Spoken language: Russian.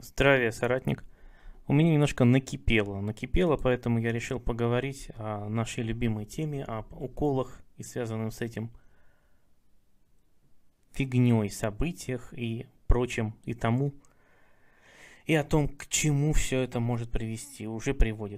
Здравия, соратник. У меня немножко накипело, накипело, поэтому я решил поговорить о нашей любимой теме, об уколах и связанным с этим фигней, событиях и прочем, и тому, и о том, к чему все это может привести, уже приводит.